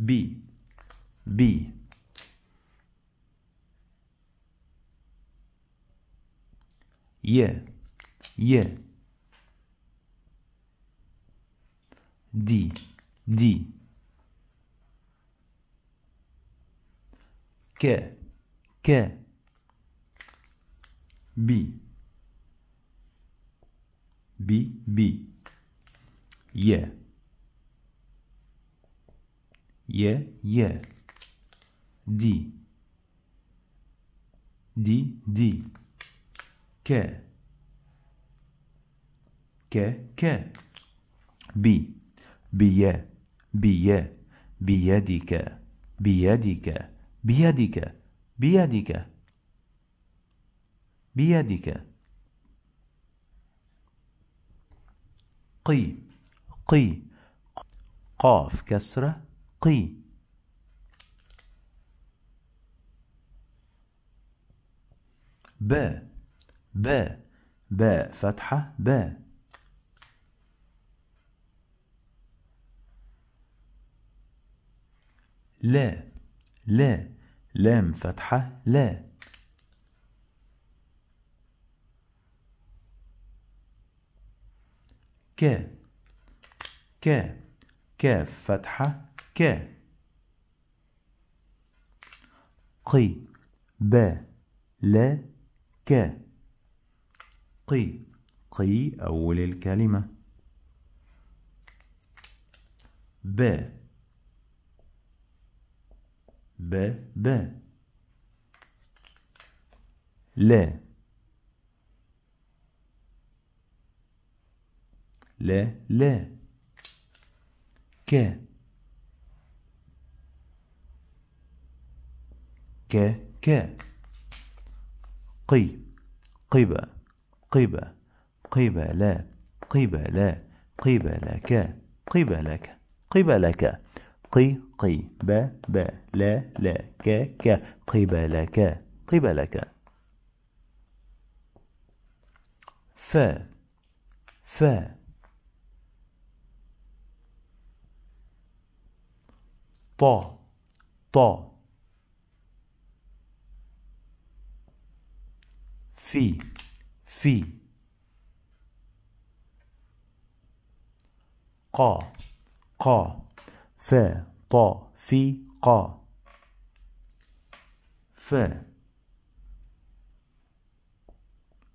بي بي ي ي دي دي ك ك بي بي بي ي ي ي دي دي دي ك ك ك بي بي بي بيدك بيدك بيدك بيدك بيدك قي قي قاف كسرة قي ب ب باء فتحة باء لا لا لام فتحة لا ك ك كاف فتحة ك قي ب ل ك قي قي أول الكلمة ب ب ب لا لا لا ك ك ك قي لا قبا قبلة قبلة قبلك قبلك قبلك قي قي ب ب لا لا ك ك قبلك قبلك ف ف ط ط في في قا قا فا طا في قا ف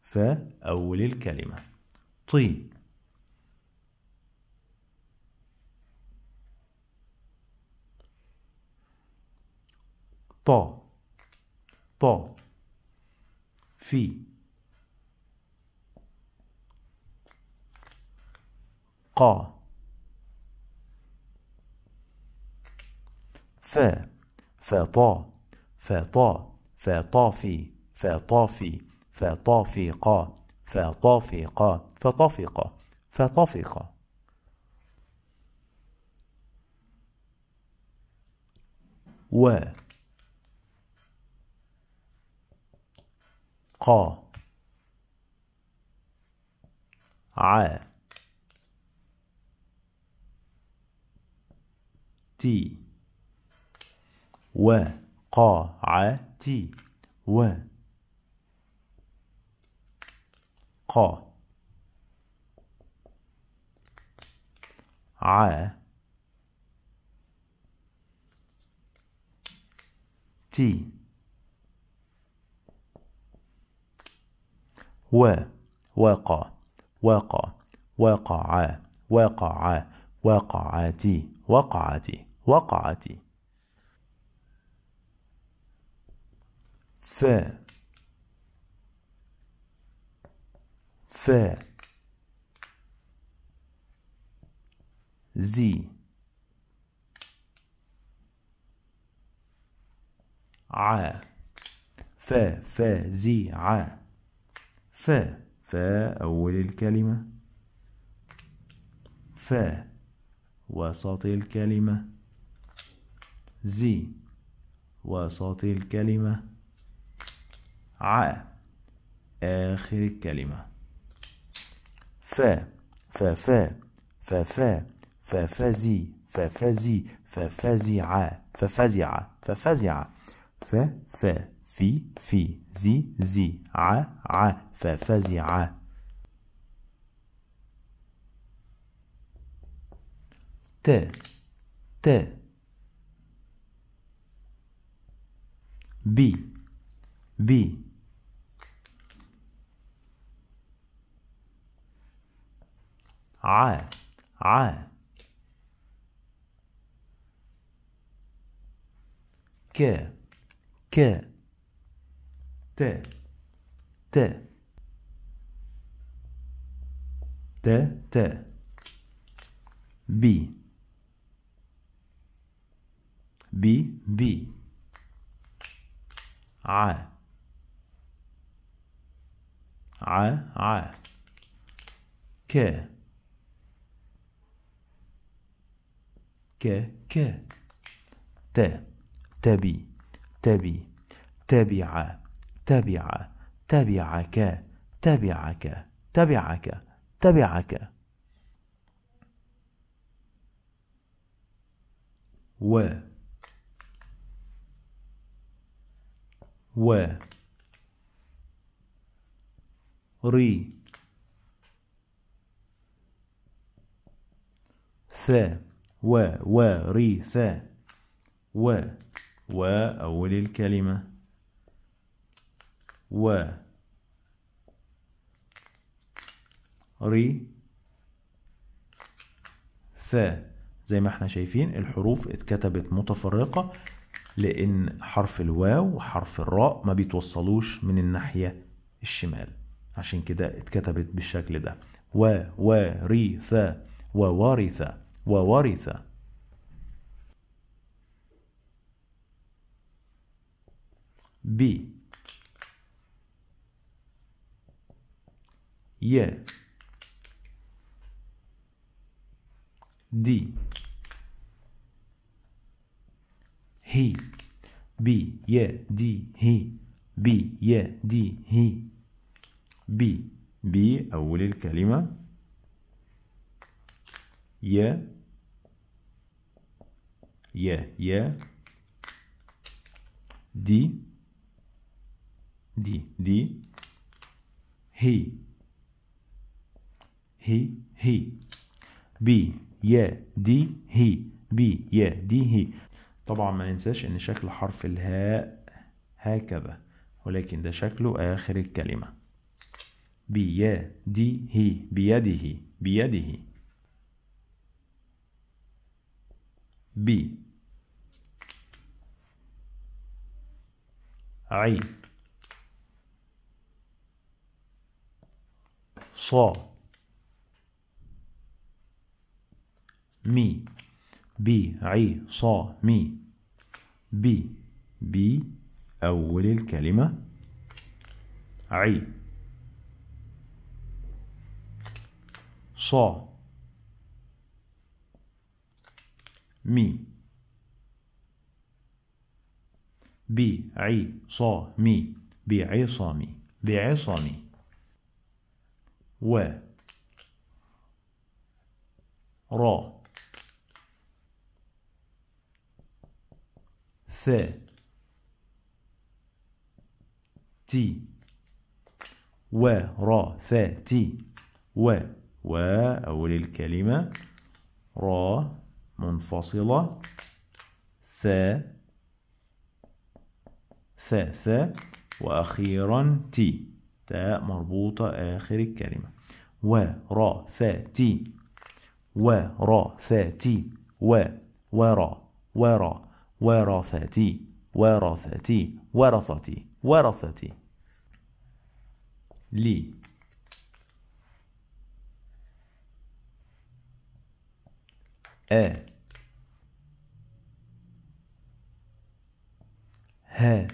ف أول الكلمة طي طا طا في قا ف فطا فطا فطافي فطافي فطافقا فطافقا فطافقا فطافقا و قا ع تي و تي و قا ع تي و وقع وقع وقع وقع وقعتي وقعتي وقعت ف ف زي ع ف ف زي ع ف ف أول الكلمة ف وسط الكلمة زي وسط الكلمة ع آخر الكلمة ف ف ف ف ف ف فزي ففزي ففزع ففزع ففزع ف ف في في زي زي ع ع ففزع ت ت B B ع ك ك ت ت ت ت B B B ع ع ع ك ك ك ت تبي تبي تبع تبع تبعك تبعك تبعك تبعك و و ري ث و و ري ث و و أول الكلمة و ري ث زي ما احنا شايفين الحروف اتكتبت متفرقة لأن حرف الواو وحرف الراء ما بيتوصلوش من الناحية الشمال عشان كده اتكتبت بالشكل ده و ورث وورث وورث ب ي دي هي بي يا دي هي بي يا دي هي بي بي أول الكلمة يا يا يا دي دي دي هي هي هي بي يا دي هي بي يا دي هي طبعا ما ننساش ان شكل حرف الهاء هكذا ولكن ده شكله آخر الكلمة بيده بيده بيده بي عي ص مي بي عي صا مي بي بي أول الكلمة عي صا مي بي عي صا مي بعصامي بعصامي و را ث تي و را ث تي و و أول الكلمة را منفصلة ث ث ث وأخيرا تي تاء مربوطة آخر الكلمة و را ث تي و را ث تي و ورا ورا ورثتي ورثتي ورثتي ورثتي لي أ ه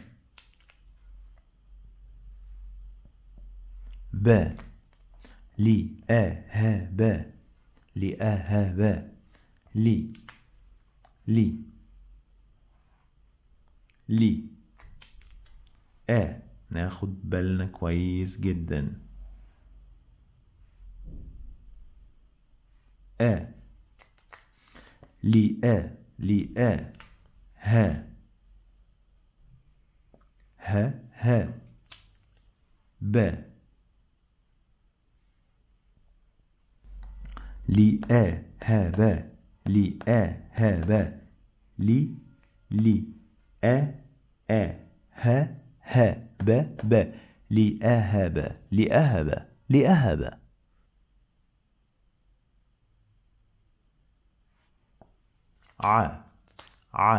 ب لي أ ه ب لي أ ه ب لي لي لي آ آه، ناخد بالنا كويس جدا آ آه. لي آ آه. لي آ ها ها ها ب لي آ ها ب لي آ ها ب لي لي أ أ ه ه ب ب لأهب لأهب لأهب ع ع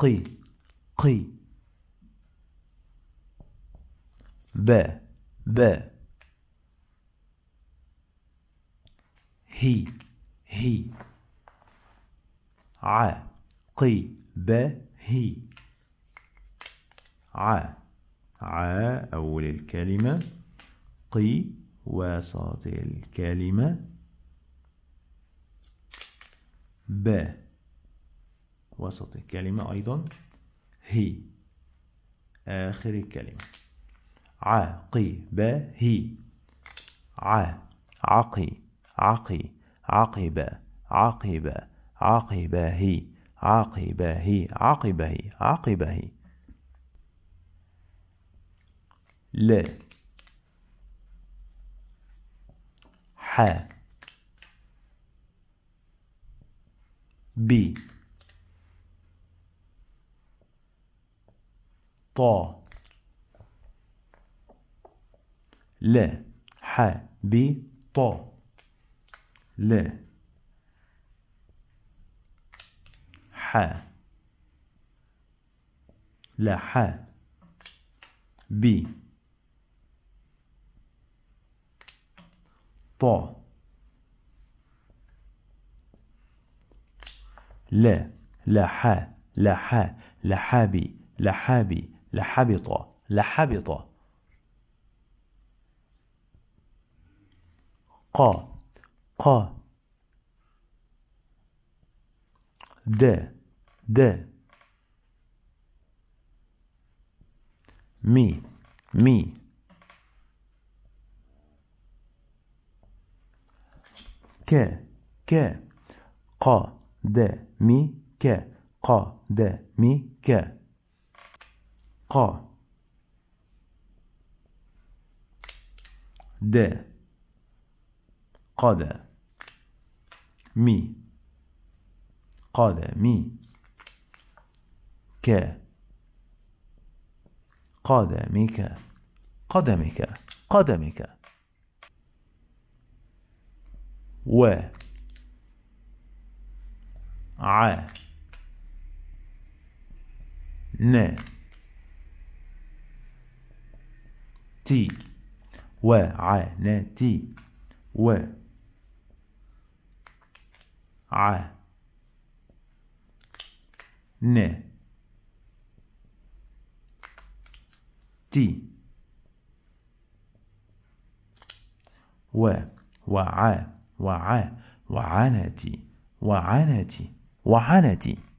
ق ق ب ب هي هي ع ق ب هي ع ع أول الكلمة قي وسط الكلمة ب وسط الكلمة أيضا هي آخر الكلمة ع ب هي ع عقي عقي عقب عقب عقبه عقبه عقبه عقبه ل ح ب ط ل ح ب ط ل ح لح ب ط ل لح لح لحابي لحابي لحبط لحبط ق ق د د مي مي ك ك ق د مي ك ق د مي ك ق د قد مي قد مي ك قدمك قدمك قدمك و ع ن تي ت و ع ن تي و وعاء وع وعانتي وعانتي, وعانتي.